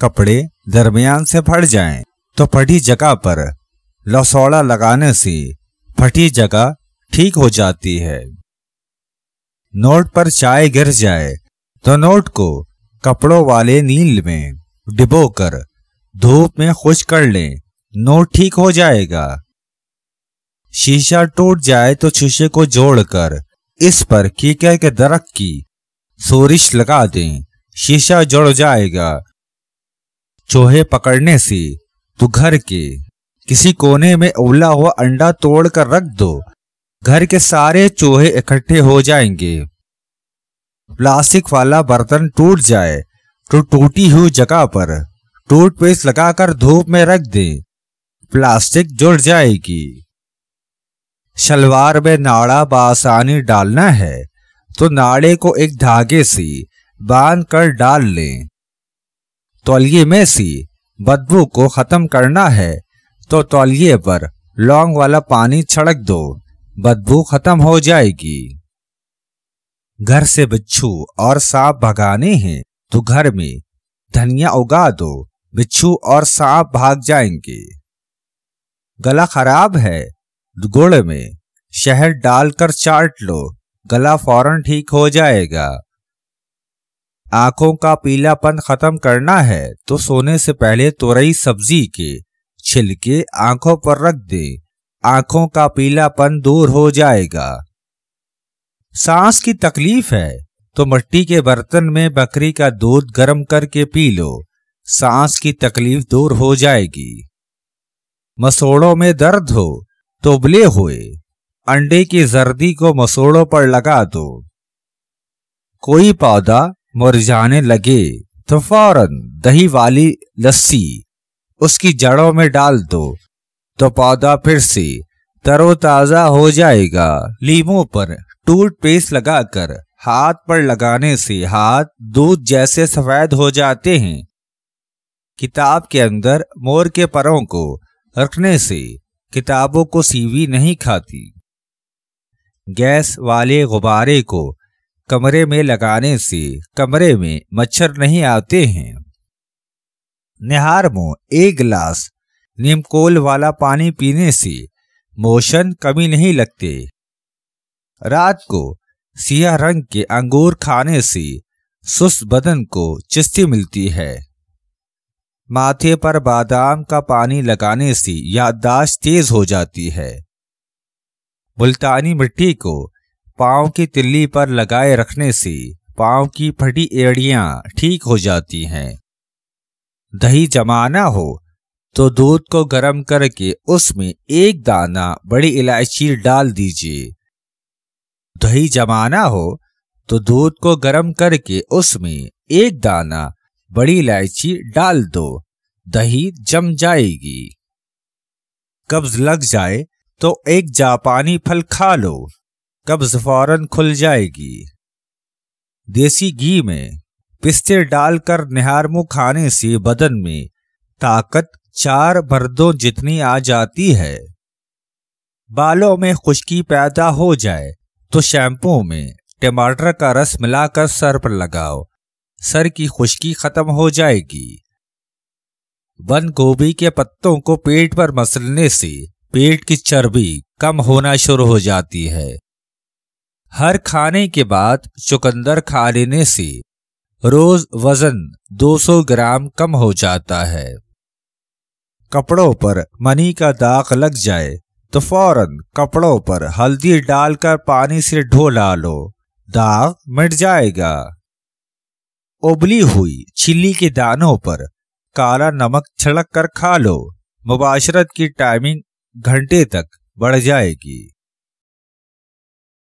कपड़े दरमियान से फट जाएं, तो फटी जगह पर लसौड़ा लगाने से फटी जगह ठीक हो जाती है नोट पर चाय गिर जाए तो नोट को कपड़ों वाले नील में डिबोकर धूप में खुश कर लें नोट ठीक हो जाएगा शीशा टूट जाए तो शीशे को जोड़कर इस पर कीकर के दरख की सोरिश लगा दें शीशा जुड़ जाएगा चूहे पकड़ने से तो घर के किसी कोने में उबला हुआ अंडा तोड़ कर रख दो घर के सारे चूहे इकट्ठे हो जाएंगे प्लास्टिक वाला बर्तन टूट जाए तो टूटी हुई जगह पर टूथपेस्ट लगाकर धूप में रख दे प्लास्टिक जुड़ जाएगी शलवार में नाड़ा बासानी डालना है तो नाड़े को एक धागे से बांध कर डाल लें तौलिए में सी बदबू को ख़त्म करना है तो तौलिए पर लौंग वाला पानी छड़क दो बदबू खत्म हो जाएगी घर से बिच्छू और सांप भगाने हैं तो घर में धनिया उगा दो बिच्छू और सांप भाग जाएंगे गला खराब है गुड़ में शहद डालकर चाट लो गला फौरन ठीक हो जाएगा आंखों का पीलापन खत्म करना है तो सोने से पहले तुरई सब्जी के छिलके आंखों पर रख दे आंखों का पीलापन दूर हो जाएगा सांस की तकलीफ है तो मट्टी के बर्तन में बकरी का दूध गर्म करके पी लो सांस की तकलीफ दूर हो जाएगी मसोड़ों में दर्द हो तो उबले हुए अंडे की जर्दी को मसोड़ों पर लगा दो कोई पौधा मुरझाने लगे तो फौरन दही वाली लस्सी उसकी जड़ों में डाल दो तो पौधा फिर से तरोताजा हो जाएगा लीमों पर टूट पेस्ट लगाकर हाथ पर लगाने से हाथ दूध जैसे सफेद हो जाते हैं किताब के अंदर मोर के परों को रखने से किताबों को सीवी नहीं खाती गैस वाले गुब्बारे को कमरे में लगाने से कमरे में मच्छर नहीं आते हैं निहार मुंह एक गिलास नीमकोल वाला पानी पीने से मोशन कमी नहीं लगते रात को सिया रंग के अंगूर खाने से सुस्त बदन को चिस्ती मिलती है माथे पर बादाम का पानी लगाने से याददाश्त तेज हो जाती है मुल्तानी मिट्टी को पाँव की तिल्ली पर लगाए रखने से पाँव की फटी एड़ियां ठीक हो जाती हैं दही जमाना हो तो दूध को गर्म करके उसमें एक दाना बड़ी इलायची डाल दीजिए दही जमाना हो तो दूध को गर्म करके उसमें एक दाना बड़ी इलायची डाल दो दही जम जाएगी कब्ज लग जाए तो एक जापानी फल खा लो कब्ज फौरन खुल जाएगी देसी घी में पिस्ते डालकर निहारमू खाने से बदन में ताकत चार मर्दों जितनी आ जाती है बालों में खुश्की पैदा हो जाए तो शैम्पू में टमाटर का रस मिलाकर सर पर लगाओ सर की खुश्की खत्म हो जाएगी बंद गोभी के पत्तों को पेट पर मसलने से पेट की चर्बी कम होना शुरू हो जाती है हर खाने के बाद चुकंदर खा लेने से रोज वजन 200 ग्राम कम हो जाता है कपड़ों पर मनी का दाग लग जाए तो फौरन कपड़ों पर हल्दी डालकर पानी से ढो ला लो दाग मिट जाएगा उबली हुई चिल्ली के दानों पर काला नमक छिड़क कर खा लो मुबाशरत की टाइमिंग घंटे तक बढ़ जाएगी